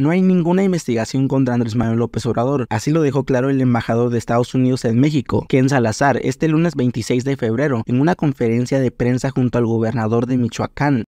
No hay ninguna investigación contra Andrés Manuel López Obrador, así lo dejó claro el embajador de Estados Unidos en México, Ken Salazar, este lunes 26 de febrero, en una conferencia de prensa junto al gobernador de Michoacán,